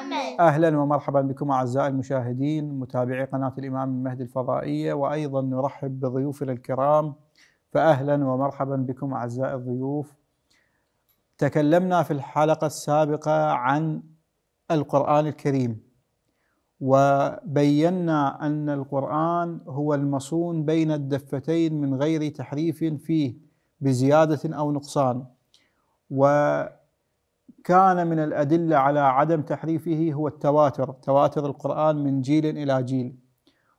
محمد أهلا ومرحبا بكم أعزائي المشاهدين متابعي قناة الإمام المهدي الفضائية وأيضا نرحب بضيوفنا الكرام فأهلا ومرحبا بكم أعزائي الضيوف تكلمنا في الحلقة السابقة عن القرآن الكريم وبينا أن القرآن هو المصون بين الدفتين من غير تحريف فيه بزيادة أو نقصان و كان من الأدلة على عدم تحريفه هو التواتر تواتر القرآن من جيل إلى جيل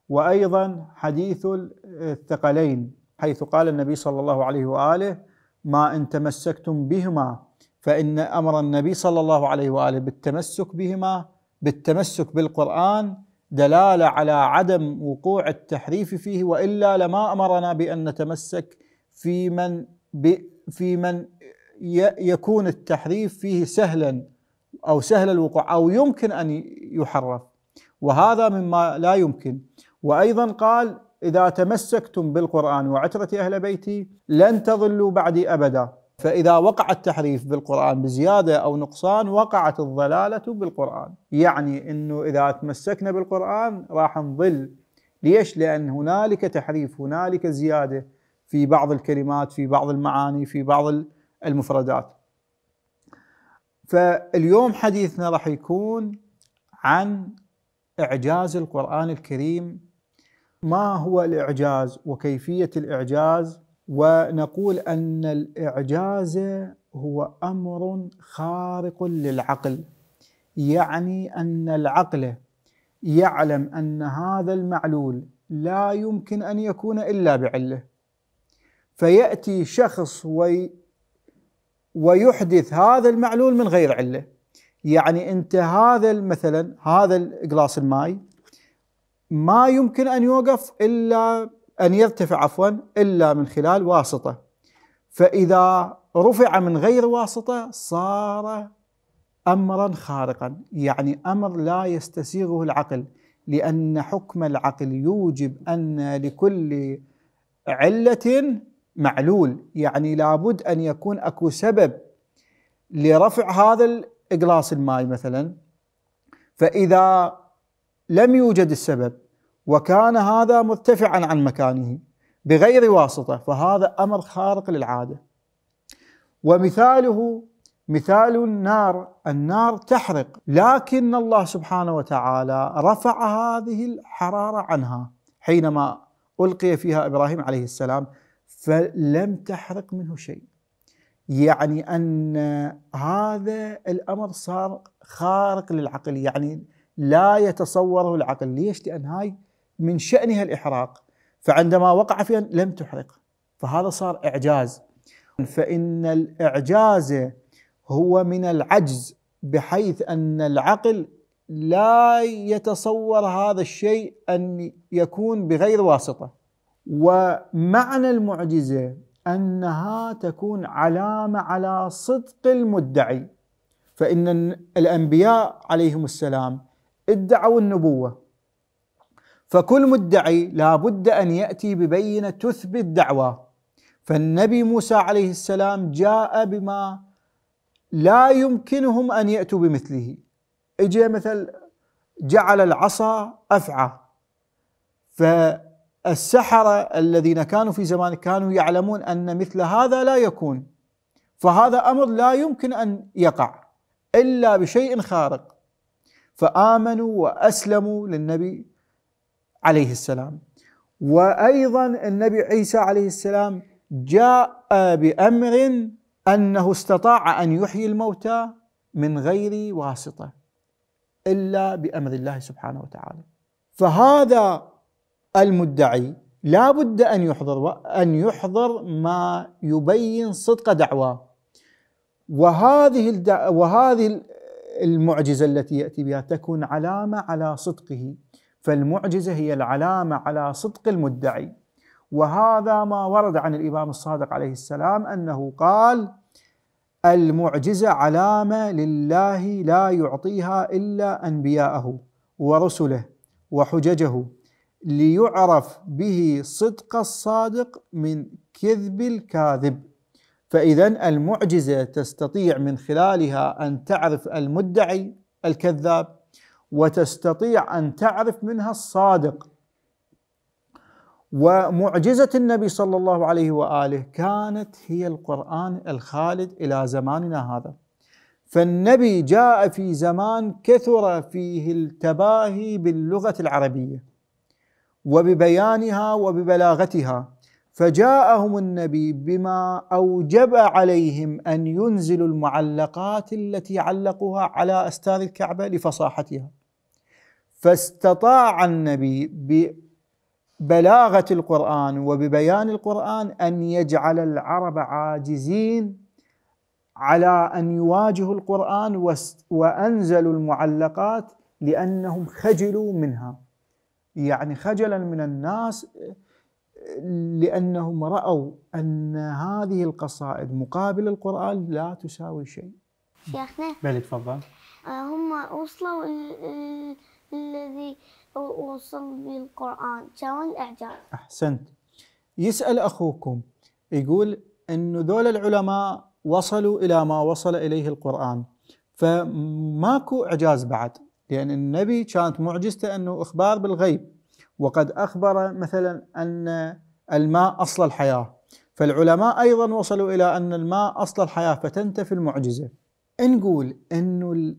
وأيضا حديث الثقلين حيث قال النبي صلى الله عليه وآله ما إن تمسكتم بهما فإن أمر النبي صلى الله عليه وآله بالتمسك بهما بالتمسك بالقرآن دلالة على عدم وقوع التحريف فيه وإلا لما أمرنا بأن نتمسك في من في من يكون التحريف فيه سهلا أو سهل الوقوع أو يمكن أن يحرف وهذا مما لا يمكن وأيضا قال إذا تمسكتم بالقرآن وعترة أهل بيتي لن تضلوا بعدي أبدا فإذا وقع التحريف بالقرآن بزيادة أو نقصان وقعت الضلالة بالقرآن يعني أنه إذا تمسكنا بالقرآن راح نضل ليش؟ لأن هنالك تحريف هنالك زيادة في بعض الكلمات في بعض المعاني في بعض المفردات فاليوم حديثنا راح يكون عن إعجاز القرآن الكريم ما هو الإعجاز وكيفية الإعجاز ونقول أن الإعجاز هو أمر خارق للعقل يعني أن العقل يعلم أن هذا المعلول لا يمكن أن يكون إلا بعله فيأتي شخص ويحدث هذا المعلول من غير عله يعني انت هذا مثلا هذا الجلاس الماي ما يمكن ان يوقف الا ان يرتفع عفوا الا من خلال واسطه فاذا رفع من غير واسطه صار امرا خارقا يعني امر لا يستسيغه العقل لان حكم العقل يوجب ان لكل عله معلول يعني لابد أن يكون أكو سبب لرفع هذا الإقلاص الماء مثلا فإذا لم يوجد السبب وكان هذا مرتفعا عن مكانه بغير واسطة فهذا أمر خارق للعادة ومثاله مثال النار النار تحرق لكن الله سبحانه وتعالى رفع هذه الحرارة عنها حينما ألقي فيها إبراهيم عليه السلام فلم تحرق منه شيء يعني أن هذا الأمر صار خارق للعقل يعني لا يتصوره العقل ليش؟ لأن هاي من شأنها الإحراق فعندما وقع فيها لم تحرق فهذا صار إعجاز فإن الإعجاز هو من العجز بحيث أن العقل لا يتصور هذا الشيء أن يكون بغير واسطة ومعنى المعجزة أنها تكون علامة على صدق المدعي فإن الأنبياء عليهم السلام ادعوا النبوة فكل مدعي لابد أن يأتي ببينة تثبت دعوة فالنبي موسى عليه السلام جاء بما لا يمكنهم أن يأتوا بمثله اجى مثل جعل العصا أفعى ف السحرة الذين كانوا في زمان كانوا يعلمون أن مثل هذا لا يكون فهذا أمر لا يمكن أن يقع إلا بشيء خارق فآمنوا وأسلموا للنبي عليه السلام وأيضا النبي عيسى عليه السلام جاء بأمر أنه استطاع أن يحيي الموتى من غير واسطة إلا بأمر الله سبحانه وتعالى فهذا المدعي لا بد أن يحضر أن يحضر ما يبين صدق دعواه وهذه الدع... وهذه المعجزة التي يأتي بها تكون علامة على صدقه فالمعجزة هي العلامة على صدق المدعي وهذا ما ورد عن الإمام الصادق عليه السلام أنه قال المعجزة علامة لله لا يعطيها إلا أنبياءه ورسله وحججه ليعرف به صدق الصادق من كذب الكاذب فإذا المعجزة تستطيع من خلالها أن تعرف المدعي الكذاب وتستطيع أن تعرف منها الصادق ومعجزة النبي صلى الله عليه وآله كانت هي القرآن الخالد إلى زماننا هذا فالنبي جاء في زمان كثر فيه التباهي باللغة العربية وببيانها وببلاغتها فجاءهم النبي بما اوجب عليهم ان ينزلوا المعلقات التي علقوها على استار الكعبه لفصاحتها فاستطاع النبي ببلاغه القران وببيان القران ان يجعل العرب عاجزين على ان يواجهوا القران وانزلوا المعلقات لانهم خجلوا منها يعني خجلا من الناس لأنهم رأوا أن هذه القصائد مقابل القرآن لا تساوي شيء شيخنا بلى تفضل آه، هم وصلوا الذي وصل بالقرآن سوى الإعجاز أحسنت يسأل أخوكم يقول أن ذول العلماء وصلوا إلى ما وصل إليه القرآن فماكو إعجاز بعد لأن النبي كانت معجزته أنه إخبار بالغيب وقد أخبر مثلا أن الماء أصل الحياة فالعلماء أيضا وصلوا إلى أن الماء أصل الحياة فتنتفي المعجزة نقول أن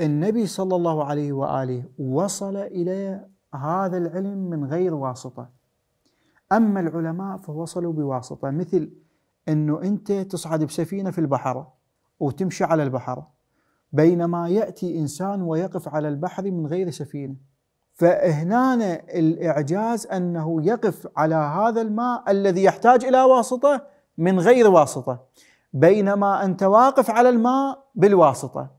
النبي صلى الله عليه وآله وصل إلى هذا العلم من غير واسطة أما العلماء فوصلوا بواسطة مثل أنه أنت تصعد بسفينة في البحر وتمشي على البحر بينما يأتي إنسان ويقف على البحر من غير سفينة فهنا الإعجاز أنه يقف على هذا الماء الذي يحتاج إلى واسطة من غير واسطة بينما أنت واقف على الماء بالواسطة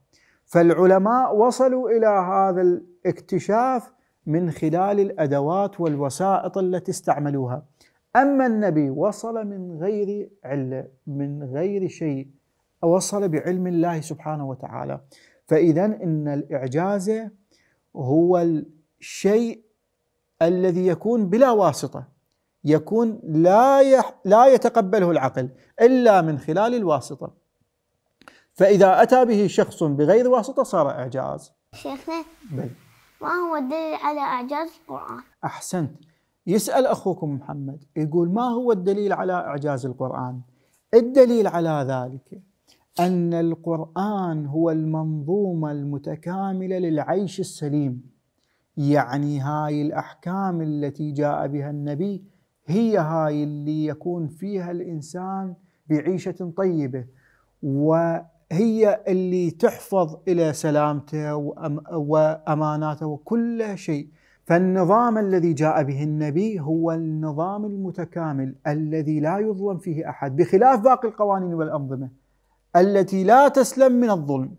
فالعلماء وصلوا إلى هذا الاكتشاف من خلال الأدوات والوسائط التي استعملوها أما النبي وصل من غير علة من غير شيء وصل بعلم الله سبحانه وتعالى فإذا إن الإعجاز هو الشيء الذي يكون بلا واسطة يكون لا يح لا يتقبله العقل إلا من خلال الواسطة فإذا أتى به شخص بغير واسطة صار إعجاز شيخنا بل ما هو الدليل على إعجاز القرآن؟ أحسنت يسأل أخوكم محمد يقول ما هو الدليل على إعجاز القرآن؟ الدليل على ذلك ان القران هو المنظومه المتكامله للعيش السليم يعني هاي الاحكام التي جاء بها النبي هي هاي اللي يكون فيها الانسان بعيشه طيبه وهي اللي تحفظ الى سلامته واماناته وكل شيء فالنظام الذي جاء به النبي هو النظام المتكامل الذي لا يظلم فيه احد بخلاف باقي القوانين والانظمه التي لا تسلم من الظلم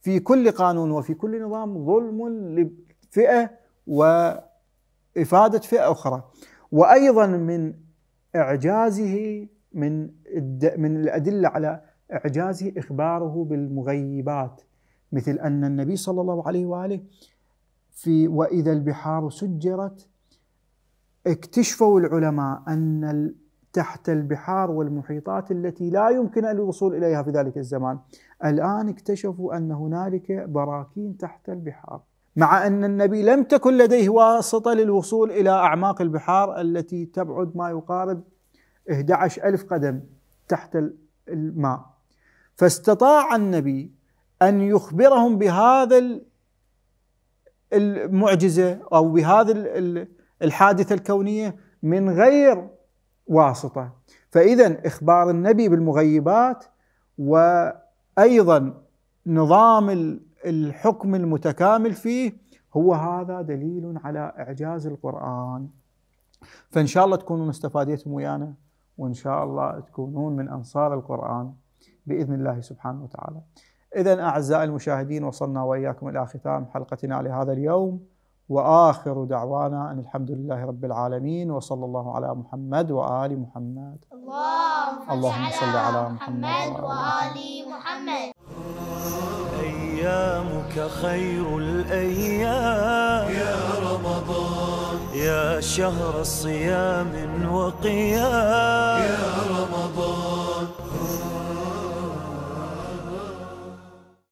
في كل قانون وفي كل نظام ظلم لفئة وإفادة فئة أخرى وأيضا من إعجازه من من الأدلة على إعجازه إخباره بالمغيبات مثل أن النبي صلى الله عليه وآله في وإذا البحار سجرت اكتشفوا العلماء أن تحت البحار والمحيطات التي لا يمكن الوصول اليها في ذلك الزمان. الان اكتشفوا ان هنالك براكين تحت البحار. مع ان النبي لم تكن لديه واسطه للوصول الى اعماق البحار التي تبعد ما يقارب 11 ألف قدم تحت الماء فاستطاع النبي أن يخبرهم بهذا المعجزة أو بهذا الحادثة الكونية من غير واسطة فإذا إخبار النبي بالمغيبات وأيضا نظام الحكم المتكامل فيه هو هذا دليل على إعجاز القرآن فإن شاء الله تكونون استفاديتم ويانا وإن شاء الله تكونون من أنصار القرآن بإذن الله سبحانه وتعالى إذا أعزائي المشاهدين وصلنا وإياكم إلى ختام حلقتنا لهذا اليوم واخر دعوانا ان الحمد لله رب العالمين وصلى الله على محمد وال محمد اللهم, صل على محمد وال محمد ايامك خير الايام يا رمضان يا شهر صيام وقيام يا رمضان